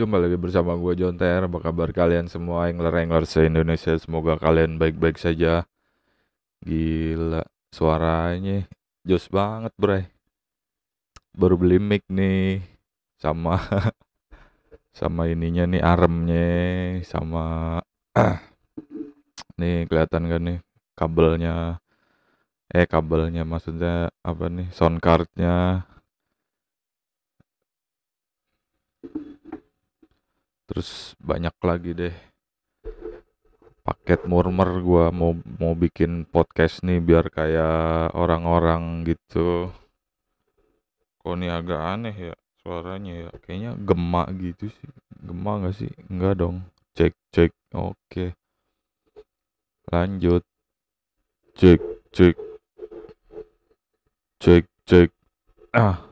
Jumpa lagi bersama gue John Ter. Apa kabar kalian semua angler-angler se-Indonesia? Semoga kalian baik-baik saja. Gila, suaranya jos banget, Bre. Baru beli mic nih sama sama ininya nih armnya, sama nih kelihatan kan nih kabelnya eh kabelnya maksudnya apa nih sound cardnya terus banyak lagi deh paket murmur gua mau mau bikin podcast nih biar kayak orang-orang gitu kok ini agak aneh ya suaranya ya kayaknya gemak gitu sih gemak gak sih enggak dong cek cek oke lanjut cek cek cek cek ah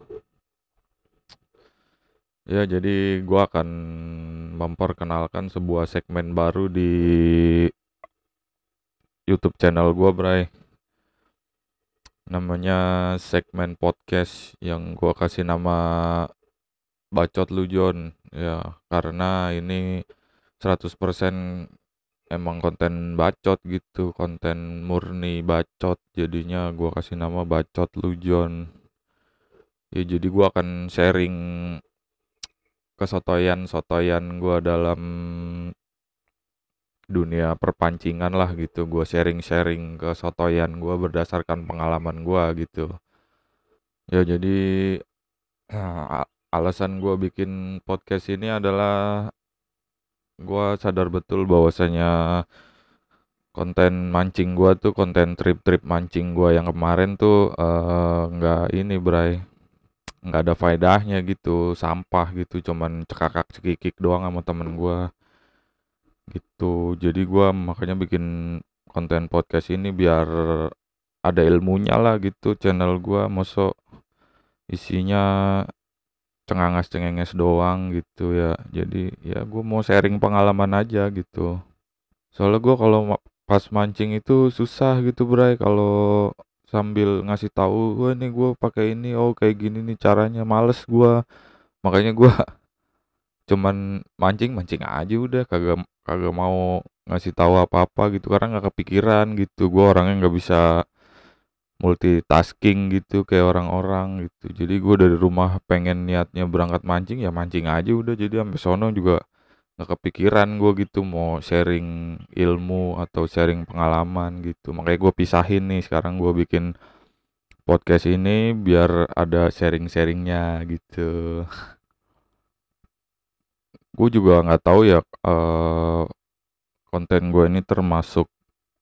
Ya, jadi gua akan memperkenalkan sebuah segmen baru di YouTube channel gua, Bray. Namanya segmen podcast yang gua kasih nama Bacot lujon Ya, karena ini 100% emang konten bacot gitu, konten murni bacot. Jadinya gua kasih nama Bacot lujon Ya, jadi gua akan sharing kesotoyan-sotoyan gue dalam dunia perpancingan lah gitu gue sharing-sharing kesotoyan gue berdasarkan pengalaman gue gitu ya jadi ah, alasan gue bikin podcast ini adalah gue sadar betul bahwasanya konten mancing gue tuh konten trip-trip mancing gue yang kemarin tuh eh, nggak uh, ini Bray nggak ada faedahnya gitu sampah gitu cuman cekakak cekikik doang sama temen gue gitu jadi gue makanya bikin konten podcast ini biar ada ilmunya lah gitu channel gue mosok isinya cengangas cengenges doang gitu ya jadi ya gue mau sharing pengalaman aja gitu soalnya gue kalau pas mancing itu susah gitu bray kalau sambil ngasih tahu wah nih gue pakai ini oh kayak gini nih caranya males gue makanya gue cuman mancing mancing aja udah kagak kagak mau ngasih tahu apa apa gitu karena nggak kepikiran gitu gue orangnya nggak bisa multitasking gitu kayak orang-orang gitu jadi gue dari rumah pengen niatnya berangkat mancing ya mancing aja udah jadi sampai sono juga nggak kepikiran gue gitu mau sharing ilmu atau sharing pengalaman gitu makanya gue pisahin nih sekarang gue bikin podcast ini biar ada sharing-sharingnya gitu gue juga nggak tahu ya uh, konten gue ini termasuk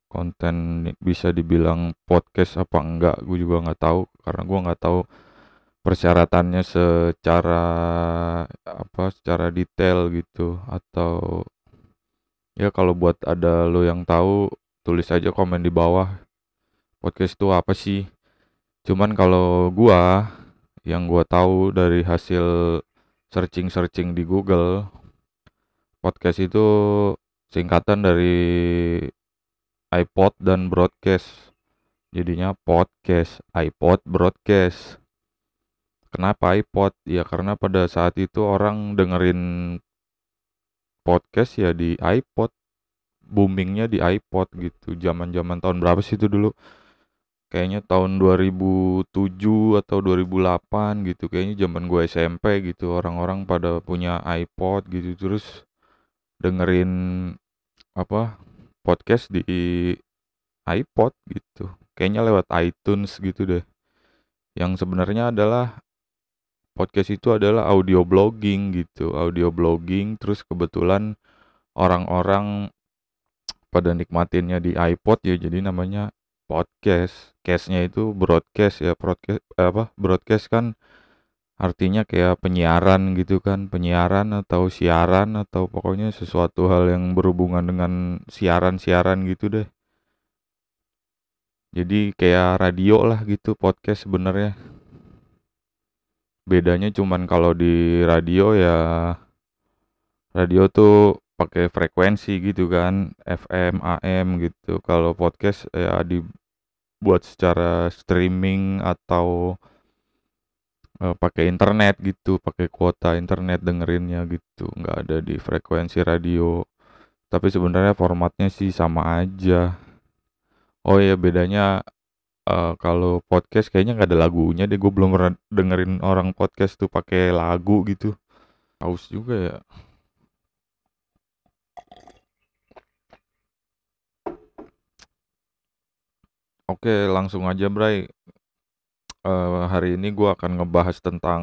konten bisa dibilang podcast apa enggak gue juga nggak tahu karena gue nggak tahu persyaratannya secara apa, secara detail gitu atau ya kalau buat ada lo yang tahu tulis aja komen di bawah podcast itu apa sih. Cuman kalau gua yang gua tahu dari hasil searching-searching di Google podcast itu singkatan dari iPod dan broadcast. Jadinya podcast, iPod, broadcast. Kenapa iPod? Ya karena pada saat itu orang dengerin podcast ya di iPod. Boomingnya di iPod gitu. Zaman-zaman tahun berapa sih itu dulu? Kayaknya tahun 2007 atau 2008 gitu. Kayaknya zaman gue SMP gitu. Orang-orang pada punya iPod gitu terus dengerin apa? podcast di iPod gitu. Kayaknya lewat iTunes gitu deh. Yang sebenarnya adalah podcast itu adalah audio blogging gitu audio blogging terus kebetulan orang-orang pada nikmatinnya di iPod ya jadi namanya podcast case-nya itu broadcast ya broadcast apa broadcast kan artinya kayak penyiaran gitu kan penyiaran atau siaran atau pokoknya sesuatu hal yang berhubungan dengan siaran-siaran gitu deh jadi kayak radio lah gitu podcast sebenarnya bedanya cuman kalau di radio ya radio tuh pakai frekuensi gitu kan FM AM gitu kalau podcast ya dibuat secara streaming atau uh, pakai internet gitu pakai kuota internet dengerinnya gitu nggak ada di frekuensi radio tapi sebenarnya formatnya sih sama aja oh ya bedanya uh, kalau podcast kayaknya nggak ada lagunya deh gue belum pernah dengerin orang podcast tuh pakai lagu gitu haus juga ya Oke langsung aja Bray uh, Hari ini gue akan ngebahas tentang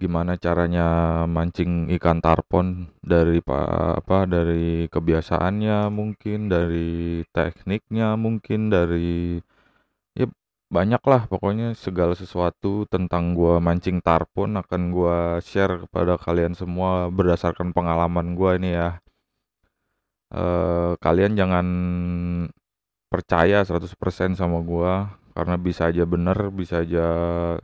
Gimana caranya mancing ikan tarpon Dari apa dari kebiasaannya mungkin Dari tekniknya mungkin Dari banyak lah pokoknya segala sesuatu tentang gua mancing tarpon akan gua share kepada kalian semua berdasarkan pengalaman gua ini ya. E, kalian jangan percaya 100% sama gua karena bisa aja bener, bisa aja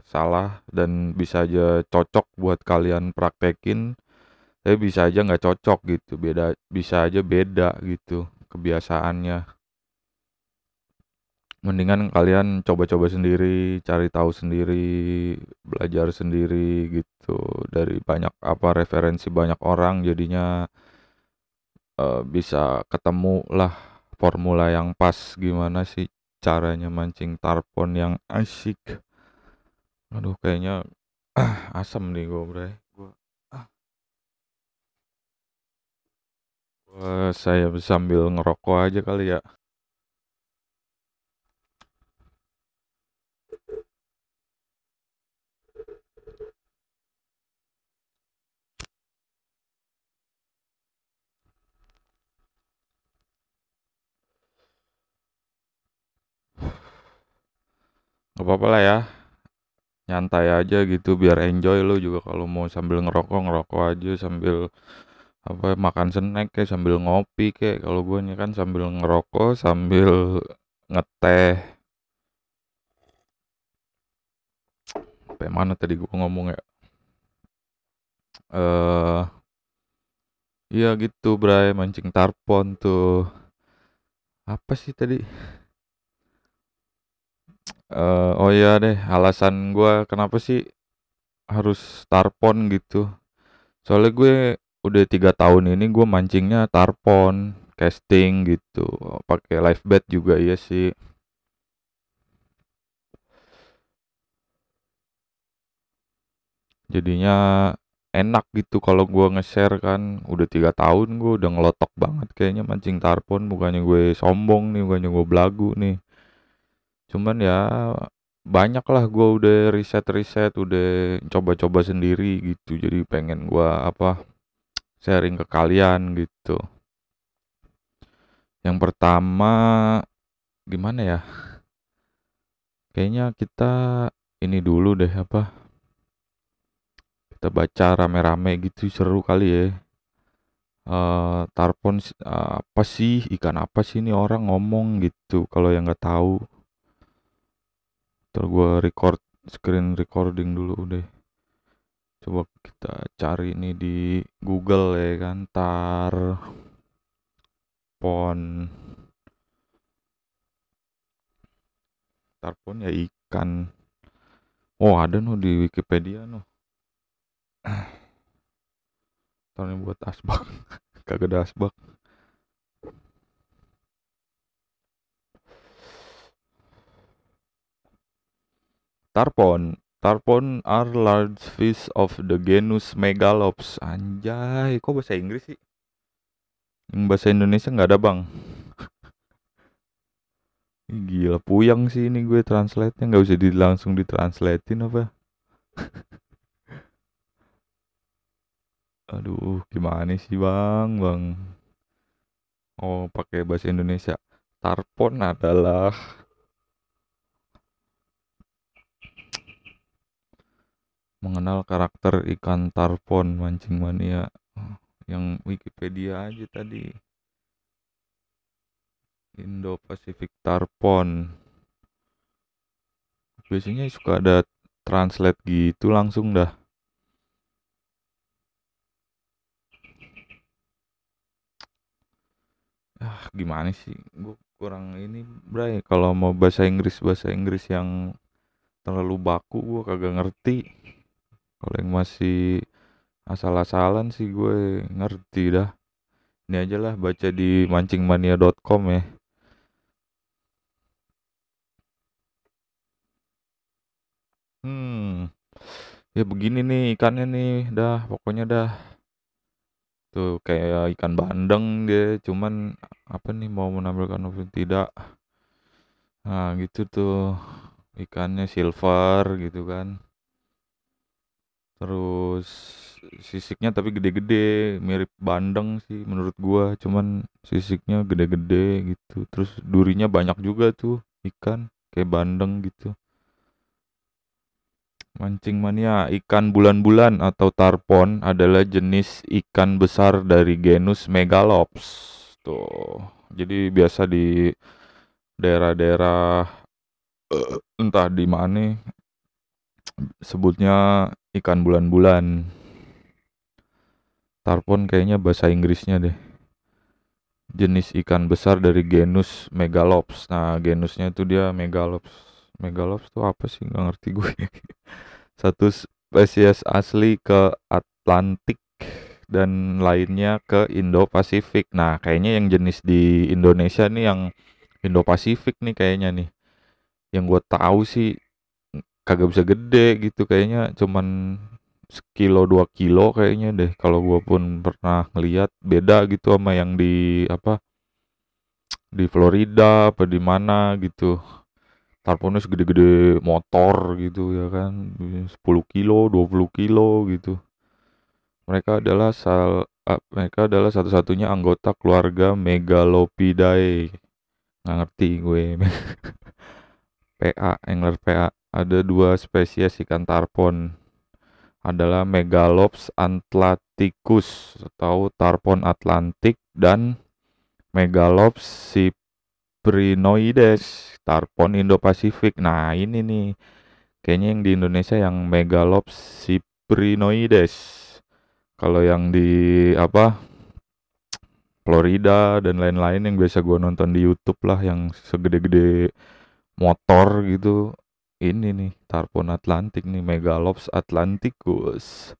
salah dan bisa aja cocok buat kalian praktekin. Tapi bisa aja nggak cocok gitu, beda bisa aja beda gitu kebiasaannya. Mendingan kalian coba-coba sendiri, cari tahu sendiri, belajar sendiri gitu dari banyak apa referensi banyak orang jadinya uh, bisa ketemu lah formula yang pas gimana sih caranya mancing tarpon yang asik. Aduh kayaknya ah, asam nih gue bre. Gua ah. Gua, saya sambil ngerokok aja kali ya. nggak apa-apa lah ya nyantai aja gitu biar enjoy lo juga kalau mau sambil ngerokok ngerokok aja sambil apa makan snack kayak sambil ngopi kayak kalau gue nih kan sambil ngerokok sambil ngeteh apa mana tadi gue ngomong ya eh uh, iya gitu bray mancing tarpon tuh apa sih tadi uh, oh iya deh, alasan gue kenapa sih harus tarpon gitu, soalnya gue udah tiga tahun ini gue mancingnya tarpon, casting gitu, pakai live bait juga iya sih. Jadinya enak gitu kalau gue nge-share kan, udah tiga tahun gue udah ngelotok banget kayaknya mancing tarpon, bukannya gue sombong nih, bukannya gue belagu nih. Cuman ya banyak lah gue udah riset-riset, udah coba-coba sendiri gitu. Jadi pengen gue apa sharing ke kalian gitu. Yang pertama gimana ya? Kayaknya kita ini dulu deh apa? Kita baca rame-rame gitu seru kali ya. Uh, eh, tarpon uh, eh, apa sih ikan apa sih ini orang ngomong gitu kalau yang nggak tahu ntar gua record screen recording dulu deh coba kita cari ini di Google ya kan tar pon tarpon ya ikan oh ada no di Wikipedia no ini buat asbak kagak ada asbak Tarpon. Tarpon are large fish of the genus Megalops. Anjay, kok bahasa Inggris sih? Yang bahasa Indonesia nggak ada bang. Gila puyang sih ini gue translate-nya nggak usah di langsung ditranslatein apa. Aduh, gimana sih bang, bang? Oh, pakai bahasa Indonesia. Tarpon adalah mengenal karakter ikan tarpon mancing mania eh, yang Wikipedia aja tadi Indo Pacific tarpon biasanya suka ada translate gitu langsung dah ah gimana sih gua kurang ini bray kalau mau bahasa Inggris bahasa Inggris yang terlalu baku gua kagak ngerti kalau yang masih asal-asalan sih gue ngerti dah ini aja lah baca di mancingmania.com ya hmm ya begini nih ikannya nih dah pokoknya dah tuh kayak ikan bandeng dia cuman apa nih mau menampilkan tidak nah gitu tuh ikannya silver gitu kan terus sisiknya tapi gede-gede mirip bandeng sih menurut gua cuman sisiknya gede-gede gitu terus durinya banyak juga tuh ikan kayak bandeng gitu mancing mania ikan bulan-bulan atau tarpon adalah jenis ikan besar dari genus megalops tuh jadi biasa di daerah-daerah eh, entah di mana sebutnya ikan bulan-bulan tarpon kayaknya bahasa Inggrisnya deh jenis ikan besar dari genus Megalops. Nah, genusnya itu dia Megalops. Megalops tuh apa sih? Gak ngerti gue. Satu spesies asli ke Atlantik dan lainnya ke Indo-Pasifik. Nah, kayaknya yang jenis di Indonesia nih yang Indo-Pasifik nih kayaknya nih. Yang gue tahu sih kagak bisa gede gitu kayaknya cuman sekilo dua kilo kayaknya deh kalau gua pun pernah ngeliat beda gitu sama yang di apa di Florida apa di mana gitu tarponnya segede-gede motor gitu ya kan 10 kilo 20 kilo gitu mereka adalah sal uh, mereka adalah satu-satunya anggota keluarga Megalopidae nggak ngerti gue PA angler PA ada dua spesies ikan tarpon adalah Megalops atlanticus atau tarpon Atlantik dan Megalops cyprinoides tarpon Indo-Pasifik. Nah, ini nih kayaknya yang di Indonesia yang Megalops cyprinoides. Kalau yang di apa Florida dan lain-lain yang biasa gue nonton di YouTube lah yang segede-gede motor gitu ini nih Tarpon Atlantik nih Megalops Atlanticus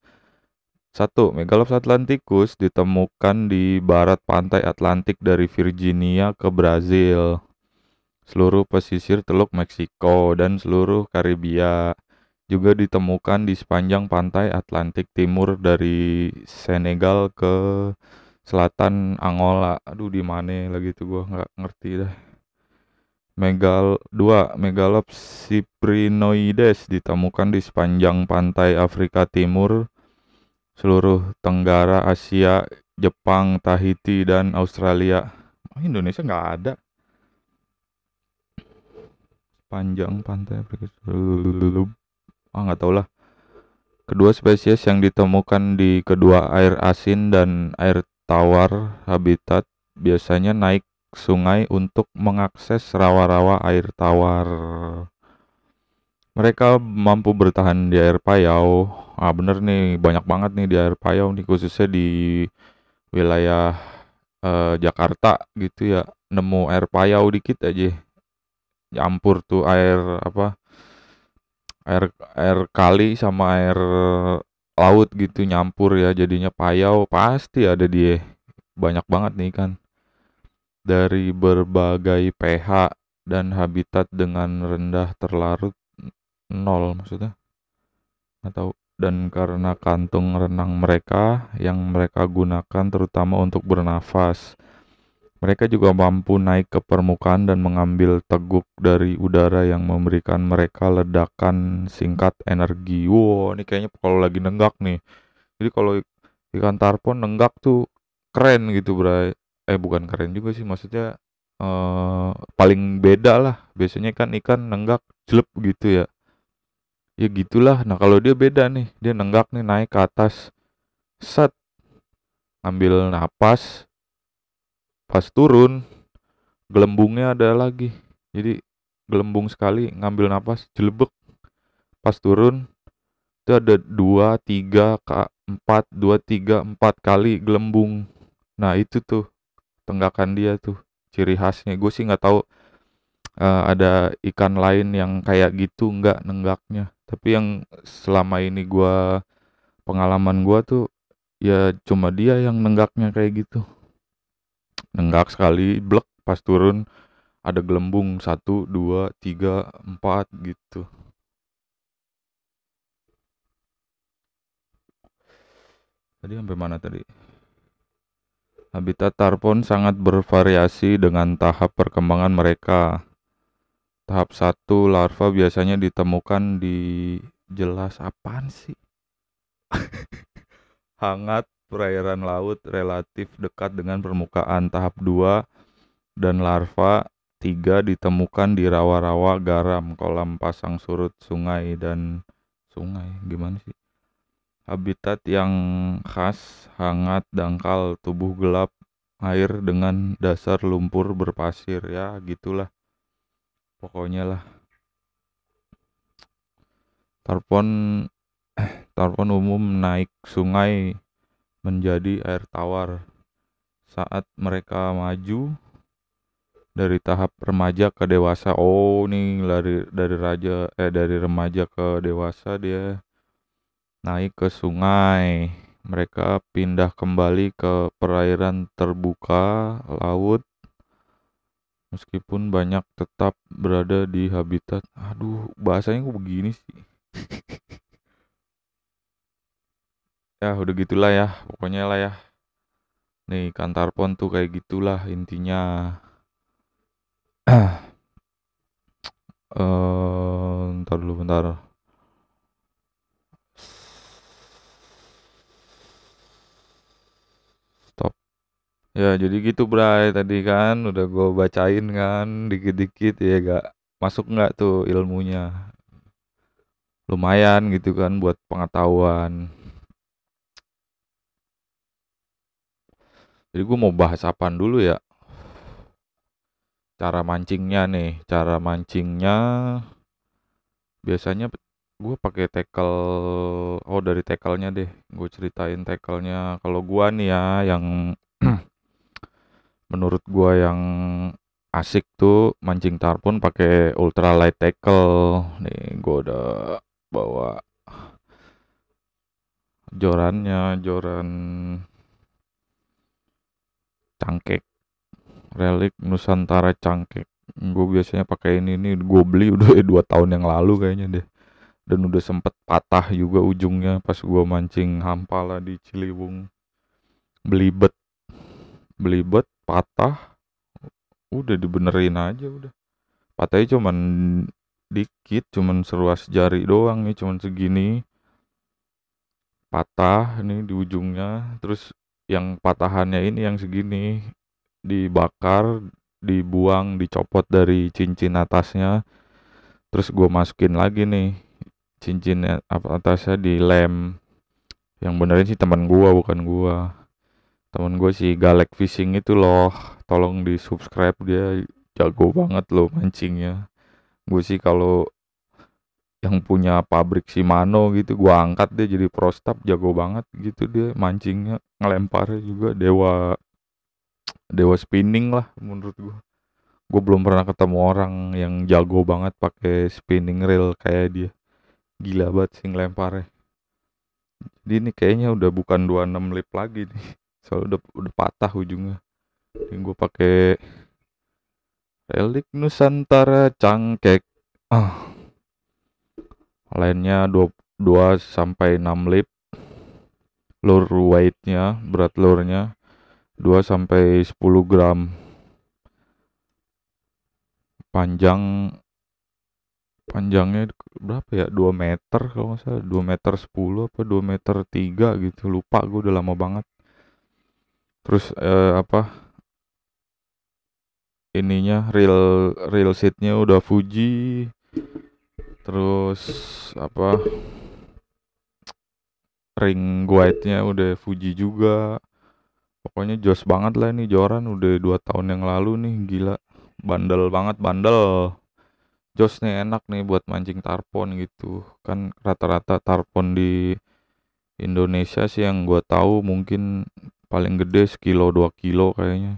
satu, Megalops Atlanticus ditemukan di barat pantai Atlantik dari Virginia ke Brazil, seluruh pesisir Teluk Meksiko, dan seluruh Karibia. Juga ditemukan di sepanjang pantai Atlantik Timur dari Senegal ke selatan Angola. Aduh, di mana lagi tuh gua nggak ngerti dah. Megal 2. Megalops cyprinoides ditemukan di sepanjang pantai Afrika Timur, seluruh Tenggara Asia, Jepang, Tahiti, dan Australia. Oh, Indonesia nggak ada. sepanjang pantai Afrika Timur. Ah, nggak tahu lah. Kedua spesies yang ditemukan di kedua air asin dan air tawar habitat biasanya naik sungai untuk mengakses rawa-rawa air tawar. Mereka mampu bertahan di air payau. Ah bener nih, banyak banget nih di air payau nih khususnya di wilayah eh, Jakarta gitu ya. Nemu air payau dikit aja. Campur tuh air apa? Air air kali sama air laut gitu nyampur ya jadinya payau pasti ada dia banyak banget nih kan dari berbagai pH dan habitat dengan rendah terlarut nol maksudnya atau dan karena kantung renang mereka yang mereka gunakan terutama untuk bernafas. Mereka juga mampu naik ke permukaan dan mengambil teguk dari udara yang memberikan mereka ledakan singkat energi. Wow, ini kayaknya kalau lagi nenggak nih. Jadi kalau ikan tarpon nenggak tuh keren gitu, Bray eh bukan keren juga sih maksudnya eh, paling beda lah biasanya kan ikan nenggak jelep gitu ya ya gitulah nah kalau dia beda nih dia nenggak nih naik ke atas set ambil napas pas turun gelembungnya ada lagi jadi gelembung sekali ngambil napas jelebek pas turun itu ada dua tiga empat dua tiga empat kali gelembung nah itu tuh tenggakan dia tuh ciri khasnya gue sih nggak tahu uh, ada ikan lain yang kayak gitu nggak nenggaknya tapi yang selama ini gue pengalaman gue tuh ya cuma dia yang nenggaknya kayak gitu nenggak sekali blek pas turun ada gelembung satu dua tiga empat gitu tadi sampai mana tadi Habitat tarpon sangat bervariasi dengan tahap perkembangan mereka. Tahap satu larva biasanya ditemukan di jelas apaan sih? Hangat perairan laut relatif dekat dengan permukaan. Tahap 2 dan larva 3 ditemukan di rawa-rawa garam, kolam pasang surut sungai dan sungai gimana sih? habitat yang khas, hangat, dangkal, tubuh gelap, air dengan dasar lumpur berpasir ya, gitulah. Pokoknya lah. Tarpon eh, tarpon umum naik sungai menjadi air tawar saat mereka maju dari tahap remaja ke dewasa. Oh, nih dari dari raja eh dari remaja ke dewasa dia naik ke sungai. Mereka pindah kembali ke perairan terbuka laut meskipun banyak tetap berada di habitat. Aduh, bahasanya kok begini sih. ya udah gitulah ya, pokoknya lah ya. Nih, kantarpon tuh kayak gitulah intinya. eh uh, bentar dulu bentar Ya jadi gitu Bray, tadi kan udah gue bacain kan dikit-dikit ya gak masuk nggak tuh ilmunya. Lumayan gitu kan buat pengetahuan. Jadi gue mau bahas apa dulu ya? Cara mancingnya nih, cara mancingnya biasanya gue pakai tackle oh dari tacklenya deh gue ceritain tacklenya kalau gue nih ya yang menurut gua yang asik tuh mancing tarpon pakai ultralight tackle nih gua udah bawa jorannya joran cangkek relik nusantara cangkek gue biasanya pakai ini ini gue beli udah dua tahun yang lalu kayaknya deh dan udah sempet patah juga ujungnya pas gue mancing hampala di Ciliwung belibet belibet patah udah dibenerin aja udah patahnya cuman dikit cuman seruas jari doang nih cuman segini patah nih di ujungnya terus yang patahannya ini yang segini dibakar dibuang dicopot dari cincin atasnya terus gue masukin lagi nih cincin atasnya di lem. yang benerin sih teman gua bukan gua temen gue si Galek Fishing itu loh tolong di subscribe dia jago banget loh mancingnya gue sih kalau yang punya pabrik Shimano gitu gue angkat dia jadi prostap jago banget gitu dia mancingnya ngelempar juga dewa dewa spinning lah menurut gue gue belum pernah ketemu orang yang jago banget pakai spinning reel kayak dia gila banget sih ngelemparnya jadi ini kayaknya udah bukan 26 lip lagi nih soalnya udah udah patah ujungnya yang gue pakai relik nusantara cangkek ah lainnya 2 2 sampai 6 lip white nya berat lurnya 2 sampai 10 gram panjang panjangnya berapa ya 2 meter kalau nggak salah 2 meter 10 apa 2 meter 3 gitu lupa gue udah lama banget terus eh, apa ininya real real seatnya udah Fuji, terus apa ring guide-nya udah Fuji juga. Pokoknya jos banget lah ini Joran udah dua tahun yang lalu nih, gila. Bandel banget, bandel. Jos nih enak nih buat mancing tarpon gitu, kan rata-rata tarpon di Indonesia sih yang gue tahu mungkin paling gede sekilo dua kilo kayaknya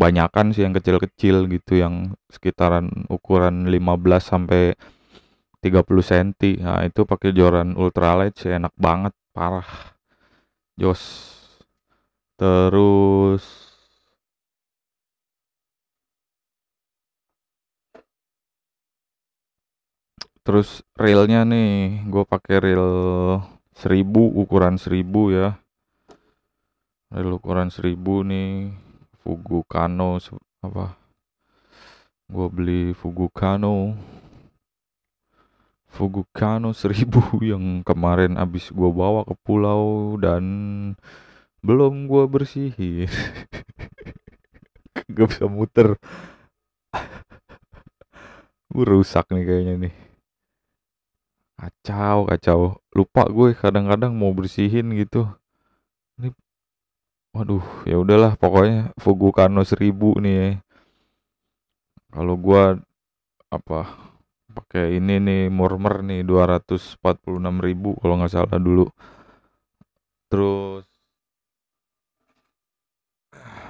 banyakan sih yang kecil-kecil gitu yang sekitaran ukuran 15 sampai 30 cm nah itu pakai joran ultralight sih enak banget parah jos terus terus reelnya nih gue pakai reel 1000 ukuran 1000 ya real ukuran 1000 nih Fugu Kano apa gue beli Fugu Kano Fugu Kano 1000 yang kemarin abis gue bawa ke pulau dan belum gue bersihin gak bisa muter gue rusak nih kayaknya nih kacau kacau lupa gue kadang-kadang mau bersihin gitu ini Waduh, ya udahlah pokoknya Fugu Kano 1000 nih. Ya. Kalau gua apa pakai ini nih murmer nih 246.000 kalau nggak salah dulu. Terus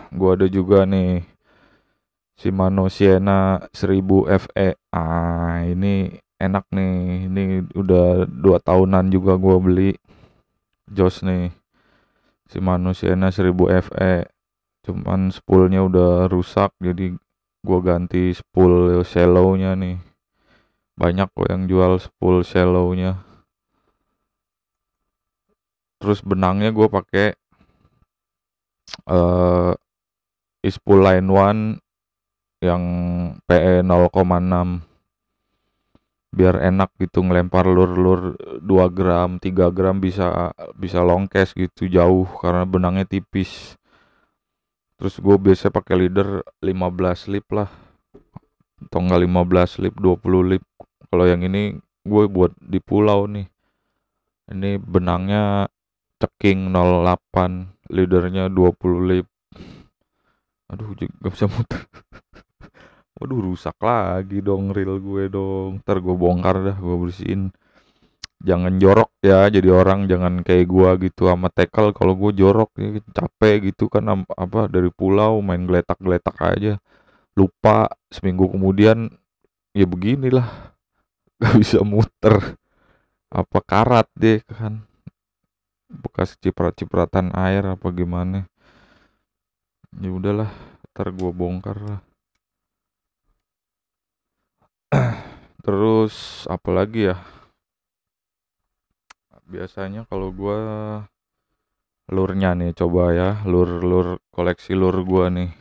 gua ada juga nih Shimano Siena 1000 FE. Ah, ini enak nih. Ini udah dua tahunan juga gua beli. Jos nih si manusianya 1000 FE cuman spoolnya udah rusak jadi gua ganti spool shallownya nih banyak kok yang jual spool shallownya terus benangnya gua pakai eh uh, line one yang PE 0,6 biar enak gitu ngelempar lur-lur 2 gram 3 gram bisa bisa longkes gitu jauh karena benangnya tipis terus gue biasa pakai leader 15 lip lah atau enggak 15 lip 20 lip kalau yang ini gue buat di pulau nih ini benangnya ceking 08 leadernya 20 lip aduh gak bisa muter Waduh rusak lagi dong reel gue dong. Ntar gue bongkar dah, gue bersihin. Jangan jorok ya jadi orang jangan kayak gue gitu sama tekel. kalau gue jorok ya, capek gitu kan apa dari pulau main geletak-geletak aja. Lupa seminggu kemudian ya beginilah. Gak bisa muter. Apa karat deh kan. Bekas ciprat-cipratan air apa gimana. Ya udahlah, ntar gue bongkar lah. terus apa lagi ya biasanya kalau gua lurnya nih coba ya lur lur koleksi lur gua nih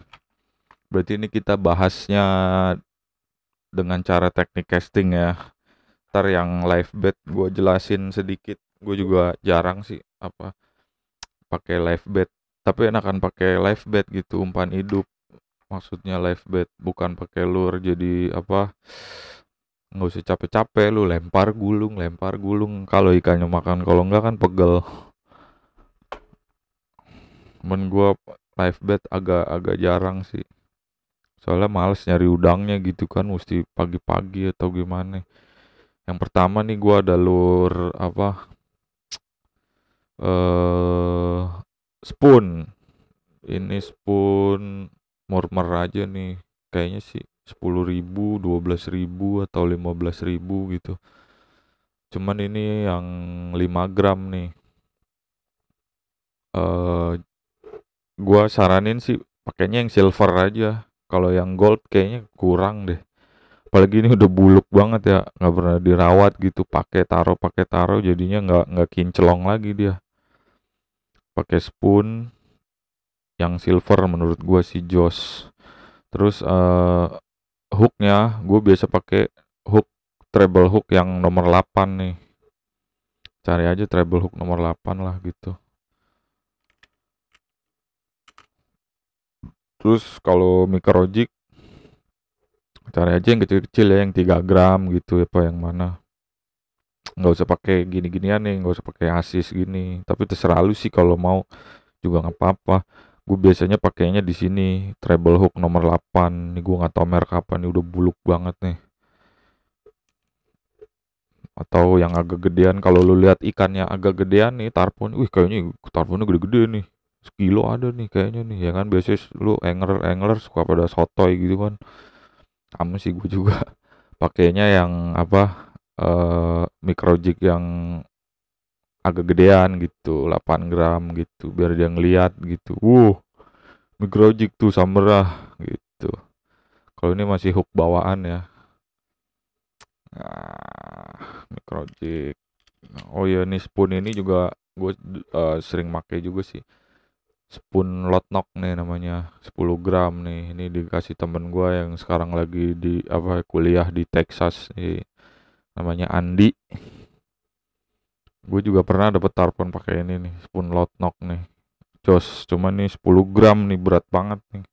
berarti ini kita bahasnya dengan cara teknik casting ya ntar yang live bet gua jelasin sedikit gue juga jarang sih apa pakai live bet tapi enakan pakai live bet gitu umpan hidup maksudnya live bed bukan pakai lur jadi apa nggak usah capek-capek lu lempar gulung lempar gulung kalau ikannya makan kalau enggak kan pegel men gua live bait agak agak jarang sih soalnya males nyari udangnya gitu kan mesti pagi-pagi atau gimana yang pertama nih gua ada lur apa eh uh, spoon ini spoon murmer aja nih kayaknya sih sepuluh ribu dua belas ribu atau lima belas ribu gitu cuman ini yang lima gram nih uh, gua saranin sih pakainya yang silver aja kalau yang gold kayaknya kurang deh apalagi ini udah buluk banget ya nggak pernah dirawat gitu pakai taruh pakai taruh jadinya nggak nggak kinclong lagi dia pakai spoon yang silver menurut gue si Jos. terus uh, hooknya gue biasa pakai hook treble hook yang nomor 8 nih cari aja treble hook nomor 8 lah gitu terus kalau mikrojik cari aja yang kecil-kecil ya yang 3 gram gitu apa yang mana nggak usah pakai gini-ginian nih nggak usah pakai asis gini tapi terserah lu sih kalau mau juga nggak apa-apa gue biasanya pakainya di sini treble hook nomor 8 nih gue nggak tahu merek apa nih udah buluk banget nih atau yang agak gedean kalau lu lihat ikannya agak gedean nih tarpon wih kayaknya tarponnya gede-gede nih sekilo ada nih kayaknya nih ya kan biasanya lu angler angler suka pada sotoy gitu kan kamu sih gue juga pakainya yang apa uh, eh, micro jig yang agak gedean gitu 8 gram gitu biar dia ngeliat gitu wuh mikrojik tuh samerah gitu kalau ini masih hook bawaan ya nah, mikrojik oh ya nih spoon ini juga gue uh, sering make juga sih spoon lotnok nih namanya 10 gram nih ini dikasih temen gue yang sekarang lagi di apa kuliah di Texas nih namanya Andi gue juga pernah dapet tarpon pakai ini nih spoon lot knock nih jos cuman nih 10 gram nih berat banget nih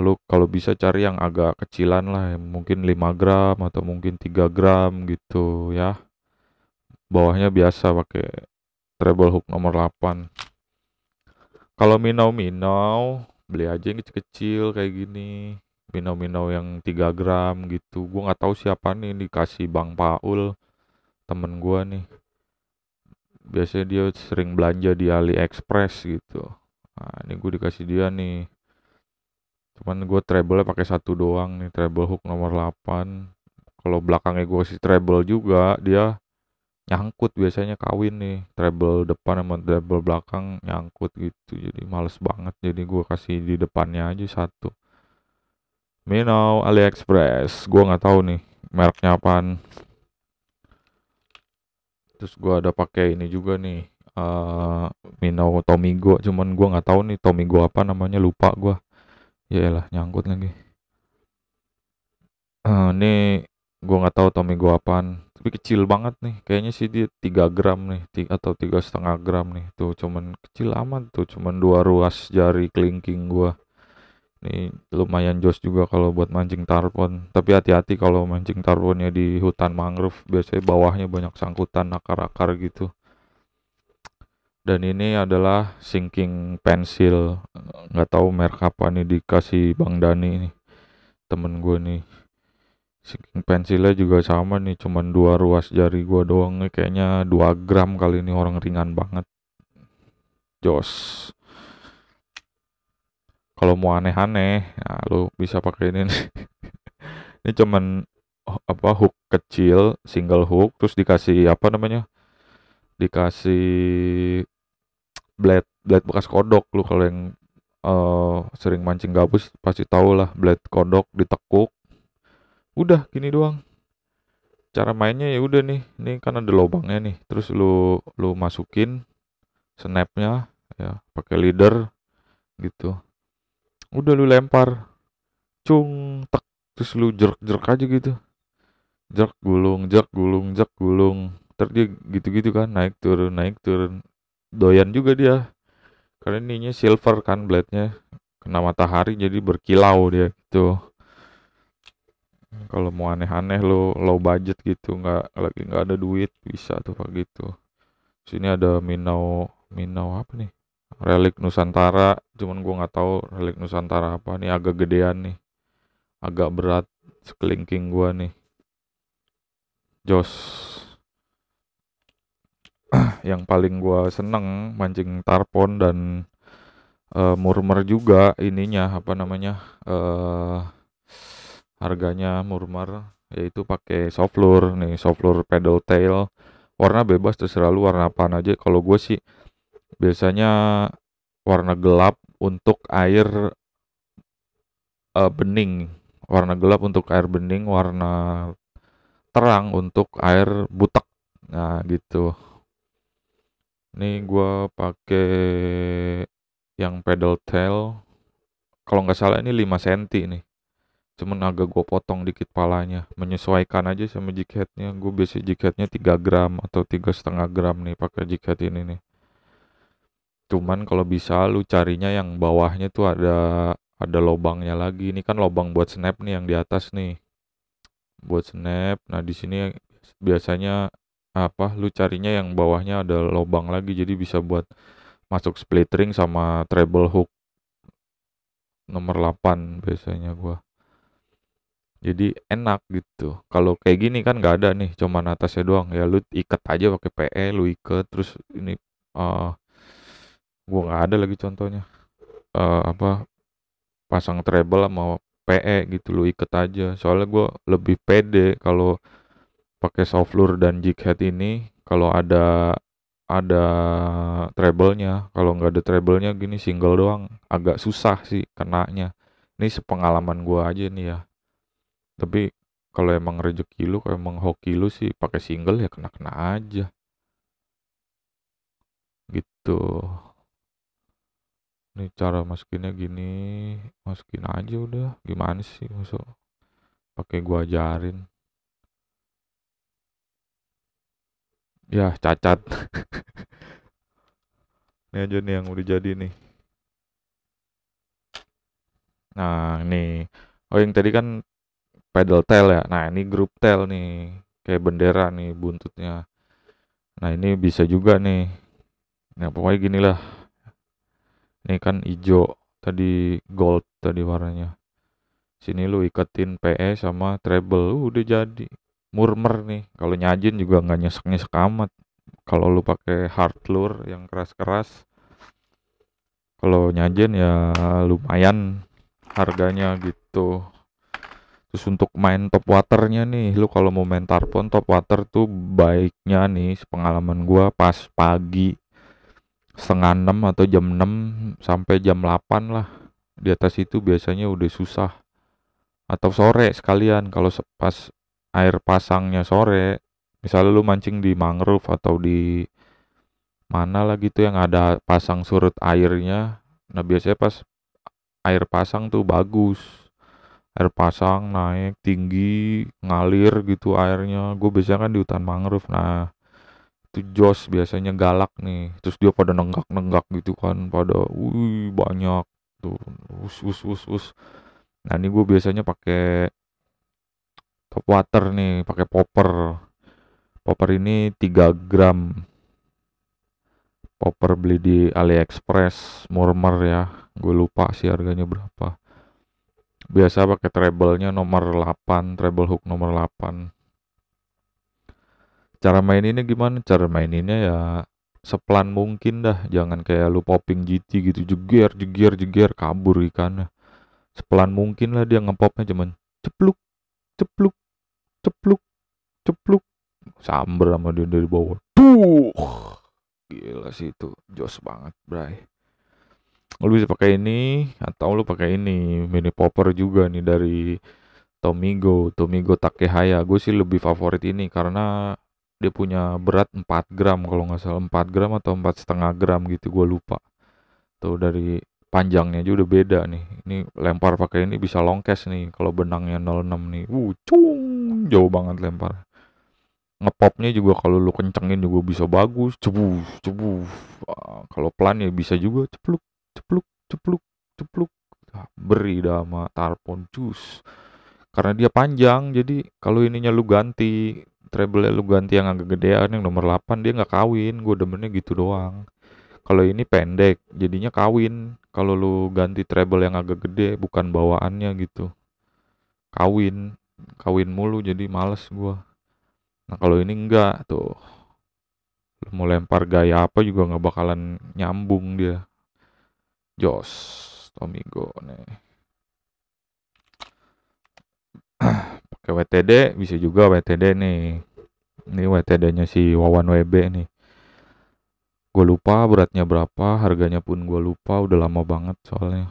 lu kalau bisa cari yang agak kecilan lah ya. mungkin 5 gram atau mungkin 3 gram gitu ya bawahnya biasa pakai treble hook nomor 8 kalau minau-minau beli aja yang kecil-kecil kayak gini minau-minau yang 3 gram gitu gua nggak tahu siapa nih dikasih Bang Paul temen gua nih biasanya dia sering belanja di AliExpress gitu nah ini gue dikasih dia nih cuman gue treble pakai satu doang nih treble hook nomor 8 kalau belakangnya gue kasih treble juga dia nyangkut biasanya kawin nih treble depan sama treble belakang nyangkut gitu jadi males banget jadi gue kasih di depannya aja satu Minnow AliExpress gue nggak tahu nih mereknya apaan terus gue ada pakai ini juga nih uh, eh, Mino Tomigo cuman gua nggak tahu nih Tomigo apa namanya lupa gua yaelah nyangkut lagi uh, ini gua nggak tahu Tomigo apaan tapi kecil banget nih kayaknya sih dia 3 gram nih atau tiga setengah gram nih tuh cuman kecil amat tuh cuman dua ruas jari kelingking gua ini lumayan jos juga kalau buat mancing tarpon tapi hati-hati kalau mancing tarponnya di hutan mangrove biasanya bawahnya banyak sangkutan akar-akar gitu dan ini adalah sinking pensil nggak tahu merek apa nih dikasih Bang Dani ini temen gue nih sinking pensilnya juga sama nih cuman dua ruas jari gue doang nih kayaknya 2 gram kali ini orang ringan banget jos kalau mau aneh-aneh nah, lu bisa pakai ini nih. ini cuman oh, apa hook kecil single hook terus dikasih apa namanya dikasih blade blade bekas kodok lu kalau yang uh, sering mancing gabus pasti tau lah blade kodok ditekuk udah gini doang cara mainnya ya udah nih ini kan ada lubangnya nih terus lu lu masukin snapnya ya pakai leader gitu udah lu lempar cung tek terus lu jerk-jerk aja gitu jerk gulung jerk gulung jerk gulung terus dia gitu-gitu kan naik turun naik turun doyan juga dia karena ininya silver kan blade-nya kena matahari jadi berkilau dia gitu kalau mau aneh-aneh lo low budget gitu nggak lagi nggak ada duit bisa tuh kayak gitu sini ada minau minau apa nih relik Nusantara cuman gua nggak tahu relik Nusantara apa nih agak gedean nih agak berat sekelingking gua nih Jos yang paling gua seneng mancing tarpon dan uh, murmer juga ininya apa namanya uh, harganya murmer yaitu pakai soft lure nih soft lure pedal tail warna bebas terserah lu warna apaan aja kalau gue sih biasanya warna gelap untuk air uh, bening, warna gelap untuk air bening, warna terang untuk air butek. Nah, gitu. Ini gua pakai yang pedal tail. Kalau nggak salah ini 5 cm nih. Cuman agak gue potong dikit palanya. Menyesuaikan aja sama jaketnya. Gue biasanya jig 3 gram atau tiga setengah gram nih pakai jaket ini nih. Cuman kalau bisa lu carinya yang bawahnya tuh ada ada lobangnya lagi. Ini kan lobang buat snap nih yang di atas nih. Buat snap. Nah, di sini biasanya apa lu carinya yang bawahnya ada lobang lagi jadi bisa buat masuk split ring sama treble hook nomor 8 biasanya gua jadi enak gitu kalau kayak gini kan nggak ada nih cuman atasnya doang ya lu ikat aja pakai PE lu ikat terus ini uh, gua nggak ada lagi contohnya uh, apa pasang treble sama PE gitu loh iket aja soalnya gua lebih pede kalau pakai soft lure dan jig head ini kalau ada ada treble-nya kalau nggak ada treble-nya gini single doang agak susah sih kenanya ini sepengalaman gua aja nih ya tapi kalau emang rezeki lu kalau emang hoki lu sih pakai single ya kena-kena aja gitu ini cara masukinnya gini, masukin aja udah. Gimana sih masuk? Pakai gua ajarin. Ya, cacat. ini aja nih yang udah jadi nih. Nah, ini. Oh, yang tadi kan pedal tail ya. Nah, ini group tail nih. Kayak bendera nih buntutnya. Nah, ini bisa juga nih. Nah, pokoknya gini lah ini kan hijau tadi gold tadi warnanya sini lu iketin PE sama treble uh, udah jadi murmer nih kalau nyajin juga nggak nyesek nyesek amat kalau lu pakai hard lure yang keras keras kalau nyajin ya lumayan harganya gitu terus untuk main top waternya nih lu kalau mau main tarpon top water tuh baiknya nih pengalaman gua pas pagi setengah enam atau jam enam sampai jam delapan lah di atas itu biasanya udah susah atau sore sekalian kalau pas air pasangnya sore misalnya lu mancing di mangrove atau di mana lah gitu yang ada pasang surut airnya nah biasanya pas air pasang tuh bagus air pasang naik tinggi ngalir gitu airnya gue biasanya kan di hutan mangrove nah itu Jos biasanya galak nih terus dia pada nenggak nenggak gitu kan pada wih banyak tuh us us us us nah ini gue biasanya pakai top water nih pakai popper popper ini 3 gram popper beli di AliExpress murmer ya gue lupa sih harganya berapa biasa pakai treble nya nomor 8 treble hook nomor 8 Cara main ini gimana? Cara main ini ya sepelan mungkin dah, jangan kayak lu popping GT gitu jeger jeger jeger kabur ikan. Sepelan mungkin lah dia ngepopnya cuman cepluk cepluk cepluk cepluk samber sama dia dari bawah. tuh Gila sih itu, jos banget, Bray lu bisa pakai ini atau lu pakai ini mini popper juga nih dari Tomigo Tomigo Takehaya gue sih lebih favorit ini karena dia punya berat 4 gram kalau nggak salah 4 gram atau empat setengah gram gitu gue lupa tuh dari panjangnya aja udah beda nih ini lempar pakai ini bisa longkes nih kalau benangnya 06 nih uh cung jauh banget lempar ngepopnya juga kalau lu kencengin juga bisa bagus cebu cebu ah, kalau pelan ya bisa juga cepluk cepluk cepluk cepluk ah, beri dah sama tarpon cus karena dia panjang jadi kalau ininya lu ganti treble lu ganti yang agak gedean ah, yang nomor 8 dia nggak kawin gue demennya gitu doang kalau ini pendek jadinya kawin kalau lu ganti treble yang agak gede bukan bawaannya gitu kawin kawin mulu jadi males gua nah kalau ini enggak tuh lu mau lempar gaya apa juga nggak bakalan nyambung dia Jos Tomigo nih ke WTD bisa juga WTD nih ini WTD nya si Wawan WB nih gue lupa beratnya berapa harganya pun gue lupa udah lama banget soalnya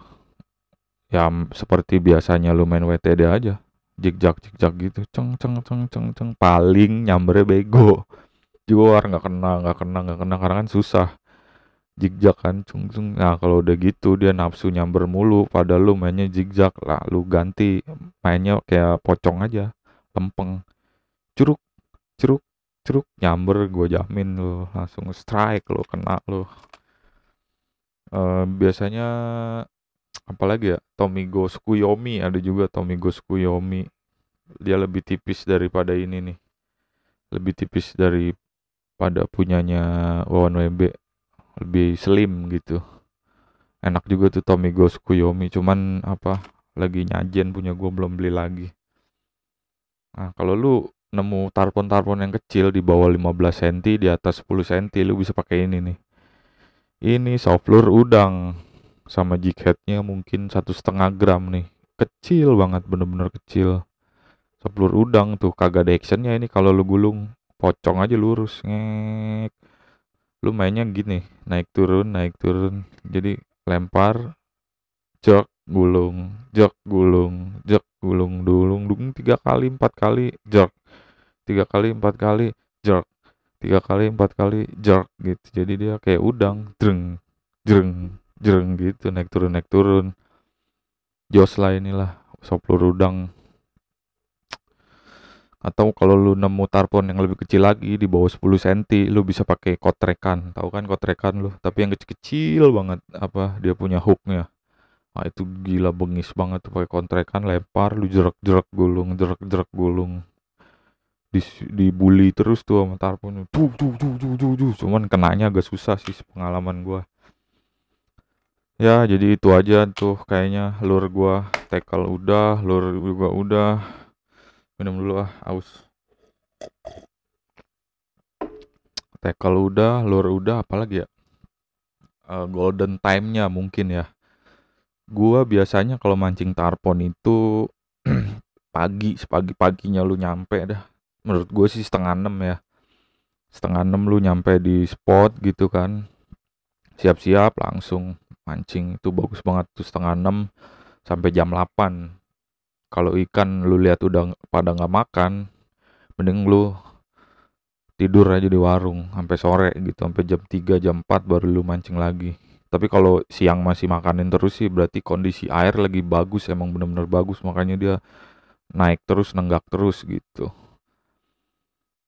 ya seperti biasanya lu main WTD aja jikjak jikjak gitu ceng ceng ceng ceng ceng paling nyambernya bego juar nggak kena nggak kena nggak kena karena kan susah zigzag kan cung cung nah kalau udah gitu dia nafsu nyamber mulu pada lu mainnya zigzag lah lu ganti mainnya kayak pocong aja lempeng curuk curuk curuk nyamber gue jamin lu langsung strike lu kena lu uh, biasanya apalagi ya Tomigo Sukuyomi ada juga Tomigo Sukuyomi dia lebih tipis daripada ini nih lebih tipis daripada punyanya Wawan WB lebih slim gitu enak juga tuh Tommy Ghost Kuyomi cuman apa lagi nyajen punya gue belum beli lagi nah kalau lu nemu tarpon-tarpon yang kecil di bawah 15 cm di atas 10 cm lu bisa pakai ini nih ini softlure udang sama jigheadnya mungkin satu setengah gram nih kecil banget bener-bener kecil softlure udang tuh kagak ada actionnya ini kalau lu gulung pocong aja lurus ngek lu mainnya gini naik turun naik turun jadi lempar jok gulung jok gulung jok gulung dulung dulung tiga kali empat kali jok tiga kali empat kali jok tiga kali empat kali jok gitu jadi dia kayak udang jereng jereng jereng gitu naik turun naik turun jos lah inilah sop udang atau kalau lu nemu tarpon yang lebih kecil lagi di bawah 10 cm lu bisa pakai kotrekan tahu kan kotrekan lu tapi yang kecil-kecil banget apa dia punya hooknya nah, itu gila bengis banget tuh pakai kotrekan lempar lu jerak-jerak gulung jerak-jerak gulung di dibully terus tuh sama tarpon tuh tuh tuh cuman kenanya agak susah sih pengalaman gua ya jadi itu aja tuh kayaknya lur gua tackle udah lur juga udah minum dulu ah aus tackle udah luar udah apalagi ya uh, golden time-nya mungkin ya gua biasanya kalau mancing tarpon itu pagi sepagi paginya lu nyampe dah menurut gue sih setengah enam ya setengah enam lu nyampe di spot gitu kan siap-siap langsung mancing itu bagus banget tuh setengah enam sampai jam 8 kalau ikan lu lihat udah pada nggak makan mending lu tidur aja di warung sampai sore gitu sampai jam 3 jam 4 baru lu mancing lagi tapi kalau siang masih makanin terus sih berarti kondisi air lagi bagus emang bener-bener bagus makanya dia naik terus nenggak terus gitu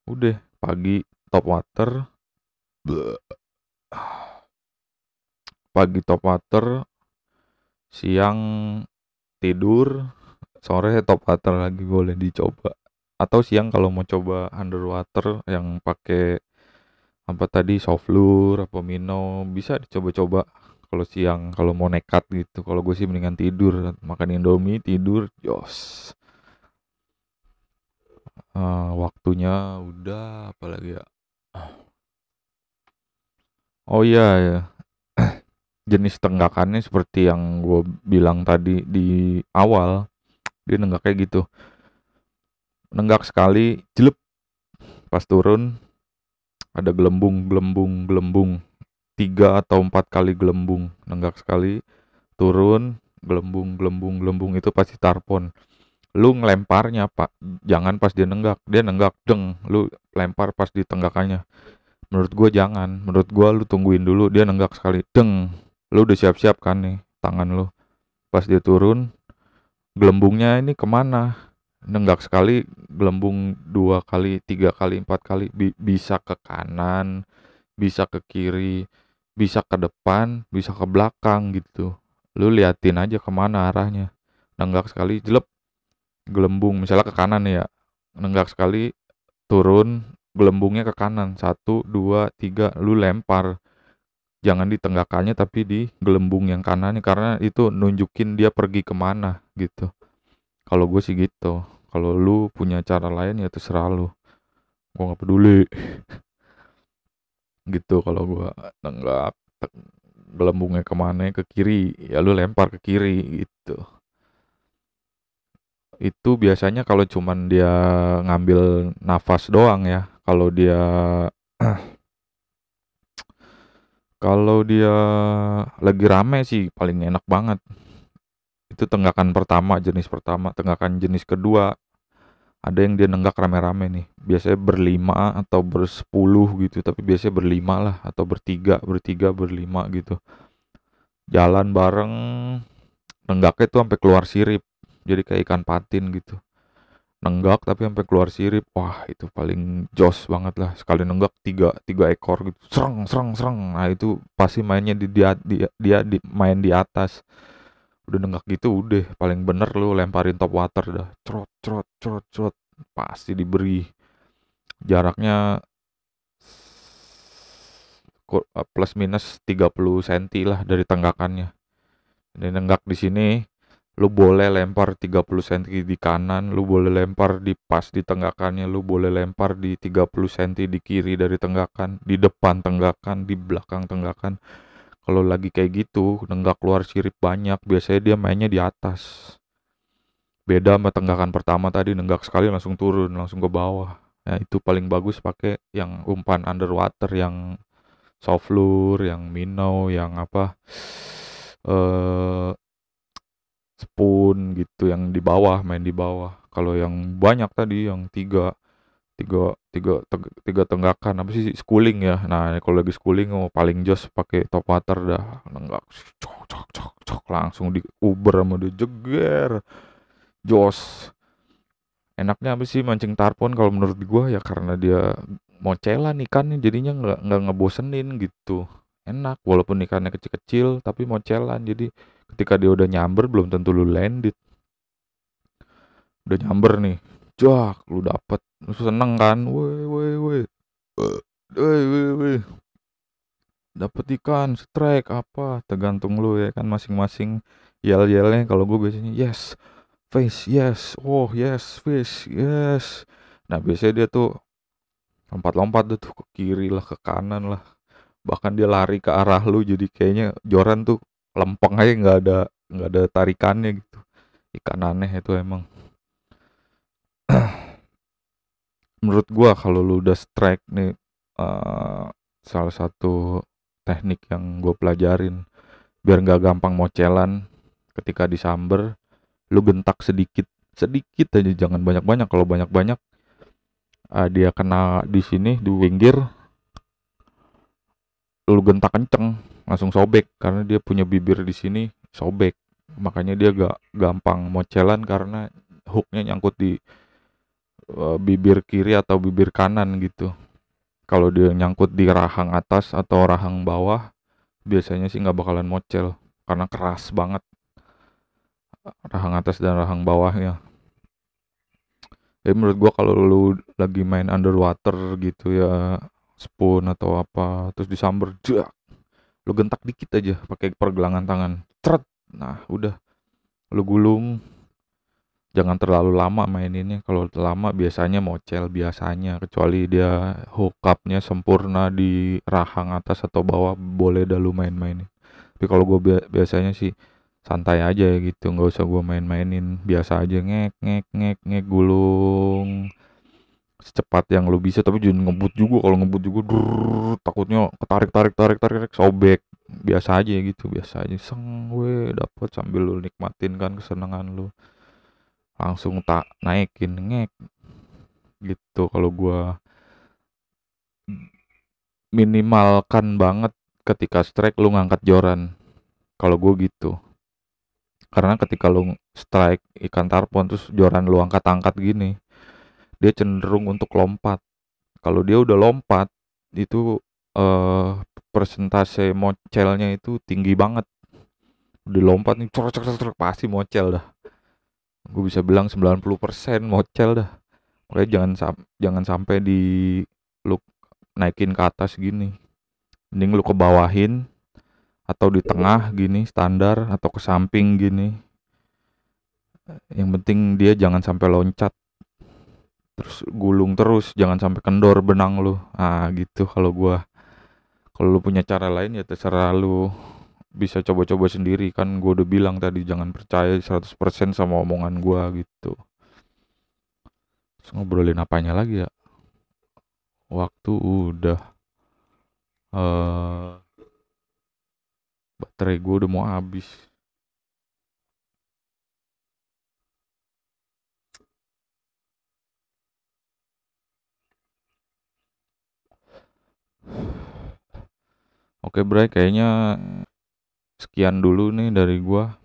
udah pagi top water pagi top water siang tidur sore top water lagi boleh dicoba atau siang kalau mau coba underwater yang pakai apa tadi soft lure apa mino bisa dicoba-coba kalau siang kalau mau nekat gitu kalau gue sih mendingan tidur makan indomie tidur jos uh, waktunya udah apalagi ya oh iya ya jenis tenggakannya seperti yang gue bilang tadi di awal dia nenggak kayak gitu nenggak sekali jelep pas turun ada gelembung gelembung gelembung tiga atau empat kali gelembung nenggak sekali turun gelembung gelembung gelembung itu pasti tarpon lu ngelemparnya pak jangan pas dia nenggak dia nenggak deng lu lempar pas di tenggakannya menurut gua jangan menurut gua lu tungguin dulu dia nenggak sekali deng lu udah siap-siap kan nih tangan lu pas dia turun gelembungnya ini kemana nenggak sekali gelembung dua kali tiga kali empat kali bi bisa ke kanan bisa ke kiri bisa ke depan bisa ke belakang gitu lu liatin aja kemana arahnya nenggak sekali jelek gelembung misalnya ke kanan ya nenggak sekali turun gelembungnya ke kanan satu dua tiga lu lempar jangan di tenggakannya tapi di gelembung yang kanannya karena itu nunjukin dia pergi kemana gitu kalau gue sih gitu kalau lu punya cara lain ya terserah lu gue nggak peduli gitu kalau gue tenggak gelembungnya kemana ke kiri ya lu lempar ke kiri gitu itu biasanya kalau cuman dia ngambil nafas doang ya kalau dia Kalau dia lagi rame sih paling enak banget. Itu tenggakan pertama, jenis pertama, tenggakan jenis kedua. Ada yang dia nenggak rame-rame nih. Biasanya berlima atau bersepuluh gitu, tapi biasanya berlima lah atau bertiga, bertiga, berlima gitu. Jalan bareng nenggaknya tuh sampai keluar sirip. Jadi kayak ikan patin gitu nenggak tapi sampai keluar sirip wah itu paling jos banget lah sekali nenggak tiga tiga ekor gitu serang serang serang nah itu pasti mainnya di dia dia, dia di, main di atas udah nenggak gitu udah paling bener lu lemparin top water dah crot crot crot crot pasti diberi jaraknya plus minus 30 cm lah dari tenggakannya ini nenggak di sini lu boleh lempar 30 cm di kanan, lu boleh lempar di pas di tenggakannya, lu boleh lempar di 30 cm di kiri dari tenggakan, di depan tenggakan, di belakang tenggakan. Kalau lagi kayak gitu, nenggak keluar sirip banyak, biasanya dia mainnya di atas. Beda sama tenggakan pertama tadi, nenggak sekali langsung turun, langsung ke bawah. Ya, itu paling bagus pakai yang umpan underwater, yang soft lure, yang minnow, yang apa eh uh, spoon gitu yang di bawah main di bawah kalau yang banyak tadi yang tiga tiga tiga tiga, tenggakan apa sih schooling ya nah kalau lagi schooling mau oh, paling jos pakai top water dah nenggak cok cok cok cok langsung di uber sama di jeger jos enaknya apa sih mancing tarpon kalau menurut gua ya karena dia mau celan ikan jadinya nggak nggak ngebosenin gitu enak walaupun ikannya kecil-kecil tapi mau celan jadi ketika dia udah nyamber belum tentu lu landed udah nyamber nih Jok, lu dapet lu seneng kan woi woi woi woi woi woi dapet ikan strike apa tergantung lu ya kan masing-masing yel yelnya kalau gue biasanya yes face yes oh yes face yes nah biasanya dia tuh lompat-lompat tuh ke kiri lah ke kanan lah bahkan dia lari ke arah lu jadi kayaknya Joran tuh lempeng aja nggak ada nggak ada tarikannya gitu ikan aneh itu emang menurut gua kalau lu udah strike nih uh, salah satu teknik yang gue pelajarin biar nggak gampang mocelan ketika disamber lu gentak sedikit sedikit aja jangan banyak-banyak kalau banyak-banyak uh, dia kena di sini di pinggir lu gentak kenceng langsung sobek karena dia punya bibir di sini sobek makanya dia gak gampang mocelan karena hooknya nyangkut di uh, bibir kiri atau bibir kanan gitu kalau dia nyangkut di rahang atas atau rahang bawah biasanya sih nggak bakalan mocel karena keras banget rahang atas dan rahang bawahnya jadi menurut gua kalau lu lagi main underwater gitu ya spoon atau apa terus disamber jak lo gentak dikit aja pakai pergelangan tangan ceret nah udah lu gulung jangan terlalu lama maininnya kalau lama biasanya mocel biasanya kecuali dia hook hookupnya sempurna di rahang atas atau bawah boleh dah lu main-mainin tapi kalau gue biasanya sih santai aja ya gitu nggak usah gue main-mainin biasa aja ngek ngek ngek ngek gulung secepat yang lo bisa tapi jangan ngebut juga kalau ngebut juga drrr, takutnya ketarik tarik tarik tarik tarik sobek biasa aja ya gitu biasa aja seng dapet sambil lo nikmatin kan kesenangan lo langsung tak naikin ngek gitu kalau gua minimalkan banget ketika strike lu ngangkat joran kalau gue gitu karena ketika lu strike ikan tarpon terus joran lu angkat-angkat gini dia cenderung untuk lompat. Kalau dia udah lompat itu eh, persentase mocelnya itu tinggi banget. Udah lompat nih cerok cerok cerok pasti mocel dah. Gue bisa bilang 90% mocel dah. Makanya jangan jangan sampai di lu naikin ke atas gini. Mending lu kebawahin atau di tengah gini standar atau ke samping gini. Yang penting dia jangan sampai loncat terus gulung terus jangan sampai kendor benang lu ah gitu kalau gua kalau lu punya cara lain ya terserah lu bisa coba-coba sendiri kan gua udah bilang tadi jangan percaya 100% sama omongan gua gitu terus ngobrolin apanya lagi ya waktu udah eh uh, baterai gua udah mau habis Oke Bray, kayaknya sekian dulu nih dari gua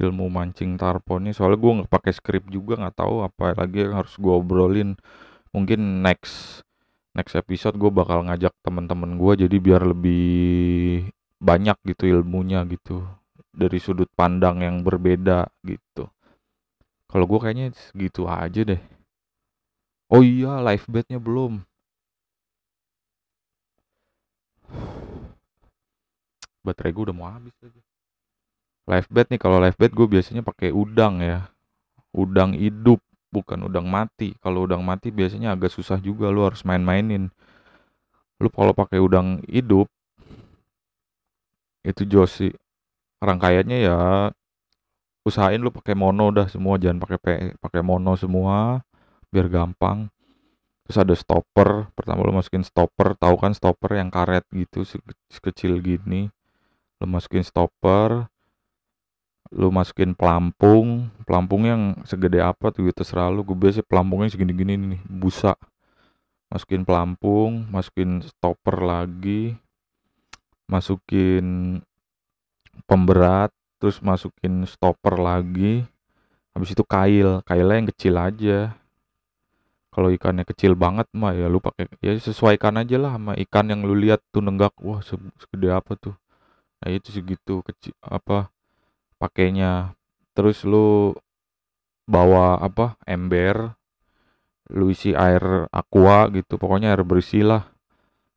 ilmu mancing tarponnya. Soalnya gua nggak pakai skrip juga, nggak tahu apa lagi yang harus gua obrolin. Mungkin next next episode gua bakal ngajak temen-temen gua jadi biar lebih banyak gitu ilmunya gitu dari sudut pandang yang berbeda gitu kalau gua kayaknya segitu aja deh oh iya live bednya belum baterai gue udah mau habis lagi live bed nih kalau live bed gue biasanya pakai udang ya udang hidup bukan udang mati kalau udang mati biasanya agak susah juga lu harus main-mainin lu kalau pakai udang hidup itu josi rangkaiannya ya usahain lu pakai mono dah semua jangan pakai pakai mono semua biar gampang terus ada stopper pertama lu masukin stopper tahu kan stopper yang karet gitu sekecil gini lu masukin stopper lu masukin pelampung pelampung yang segede apa tuh gitu ya selalu gue biasa pelampungnya segini-gini nih busa masukin pelampung masukin stopper lagi masukin pemberat terus masukin stopper lagi habis itu kail kailnya yang kecil aja kalau ikannya kecil banget mah ya lu pakai ya sesuaikan aja lah sama ikan yang lu lihat tuh nenggak wah segede apa tuh Nah, itu segitu kecil apa pakainya. Terus lu bawa apa? ember lu isi air aqua gitu pokoknya air bersih lah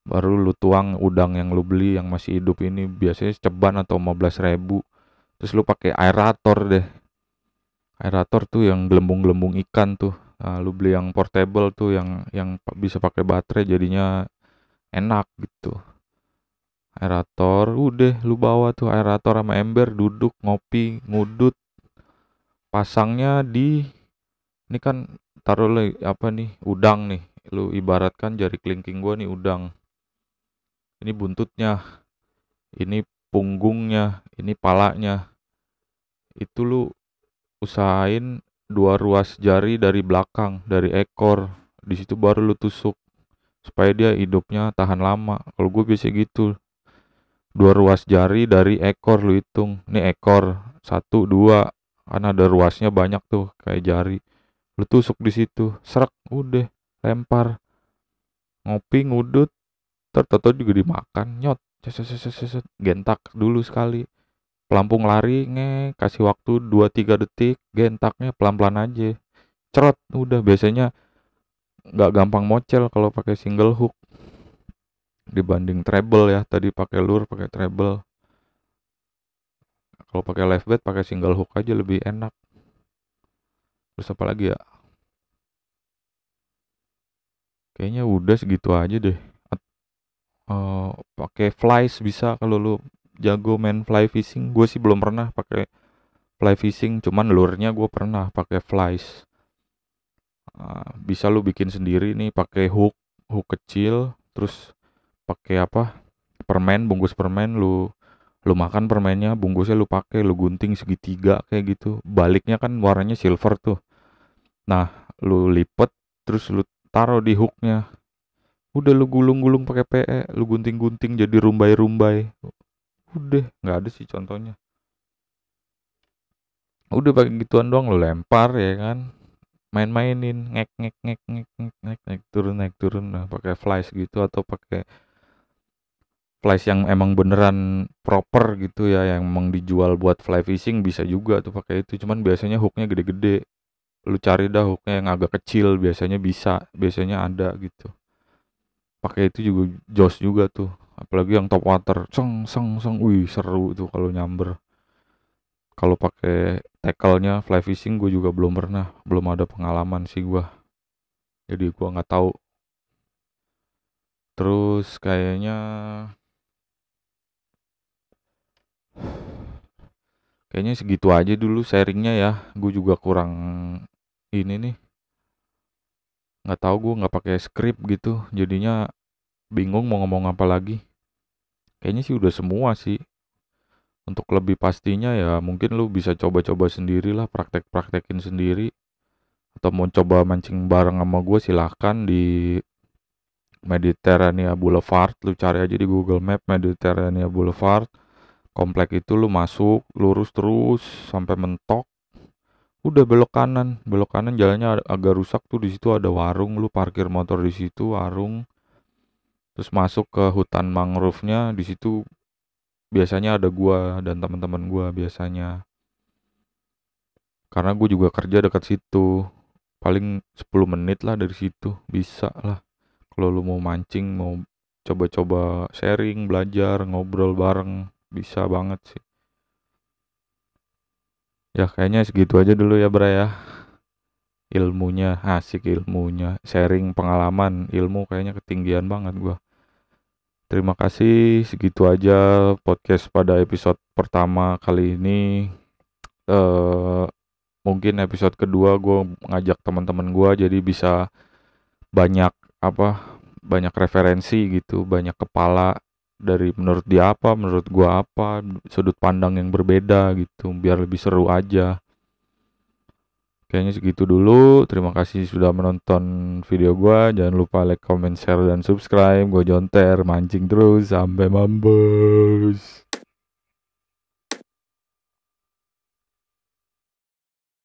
baru lu tuang udang yang lu beli yang masih hidup ini biasanya ceban atau 15 ribu terus lu pakai aerator deh aerator tuh yang gelembung-gelembung ikan tuh nah, lu beli yang portable tuh yang yang bisa pakai baterai jadinya enak gitu aerator udah lu bawa tuh aerator sama ember duduk ngopi ngudut pasangnya di ini kan taruh lagi apa nih udang nih lu ibaratkan jari kelingking gua nih udang ini buntutnya ini punggungnya ini palanya itu lu usahain dua ruas jari dari belakang dari ekor di situ baru lu tusuk supaya dia hidupnya tahan lama kalau gue biasa gitu dua ruas jari dari ekor lu hitung ini ekor satu dua karena ada ruasnya banyak tuh kayak jari lu tusuk di situ serak udah lempar ngopi ngudut tertoto juga dimakan nyot seset gentak dulu sekali pelampung lari nge kasih waktu dua tiga detik gentaknya pelan-pelan aja cerot udah biasanya nggak gampang mocel kalau pakai single hook dibanding treble ya tadi pakai lur, pakai treble kalau pakai live bait pakai single hook aja lebih enak terus apa lagi ya kayaknya udah segitu aja deh uh, pakai flies bisa kalau lu jago main fly fishing gue sih belum pernah pakai fly fishing cuman lurnya gue pernah pakai flies uh, bisa lu bikin sendiri nih pakai hook hook kecil terus pakai apa permen bungkus permen lu lu makan permennya bungkusnya lu pakai lu gunting segitiga kayak gitu baliknya kan warnanya silver tuh nah lu lipet terus lu taruh di hooknya udah lu gulung-gulung pakai PE lu gunting-gunting jadi rumbai-rumbai udah nggak ada sih contohnya udah pakai gituan doang lu lempar ya kan main-mainin ngek ngek ngek ngek ngek ngek naik turun naik turun nah pakai flies gitu atau pakai place yang emang beneran proper gitu ya yang emang dijual buat fly fishing bisa juga tuh pakai itu cuman biasanya hooknya gede-gede lu cari dah hooknya yang agak kecil biasanya bisa biasanya ada gitu pakai itu juga jos juga tuh apalagi yang top water seng seng seng wih seru tuh kalau nyamber kalau pakai tackle-nya fly fishing gue juga belum pernah belum ada pengalaman sih gue jadi gue nggak tahu terus kayaknya Kayaknya segitu aja dulu sharingnya ya. Gue juga kurang ini nih. Nggak tahu gue nggak pakai skrip gitu. Jadinya bingung mau ngomong apa lagi. Kayaknya sih udah semua sih. Untuk lebih pastinya ya mungkin lu bisa coba-coba sendiri lah, praktek-praktekin sendiri. Atau mau coba mancing bareng sama gue silahkan di Mediterania Boulevard. Lu cari aja di Google Map Mediterania Boulevard komplek itu lu masuk lurus terus sampai mentok udah belok kanan belok kanan jalannya agak rusak tuh di situ ada warung lu parkir motor di situ warung terus masuk ke hutan mangrove-nya di situ biasanya ada gua dan teman-teman gua biasanya karena gua juga kerja dekat situ paling 10 menit lah dari situ bisa lah kalau lu mau mancing mau coba-coba sharing belajar ngobrol bareng bisa banget sih ya kayaknya segitu aja dulu ya Bra ya ilmunya asik ilmunya sharing pengalaman ilmu kayaknya ketinggian banget gua terima kasih segitu aja podcast pada episode pertama kali ini eh mungkin episode kedua gue ngajak teman-teman gue jadi bisa banyak apa banyak referensi gitu banyak kepala dari menurut dia apa menurut gua apa sudut pandang yang berbeda gitu biar lebih seru aja kayaknya segitu dulu terima kasih sudah menonton video gua jangan lupa like comment share dan subscribe gua jonter mancing terus sampai mampus